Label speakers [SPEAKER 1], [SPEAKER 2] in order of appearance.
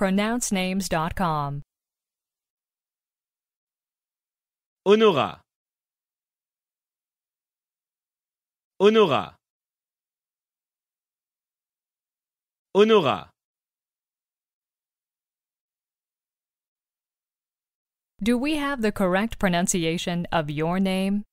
[SPEAKER 1] pronouncenames.com.
[SPEAKER 2] Honora. Honora. Honora.
[SPEAKER 1] Do we have the correct pronunciation of your name?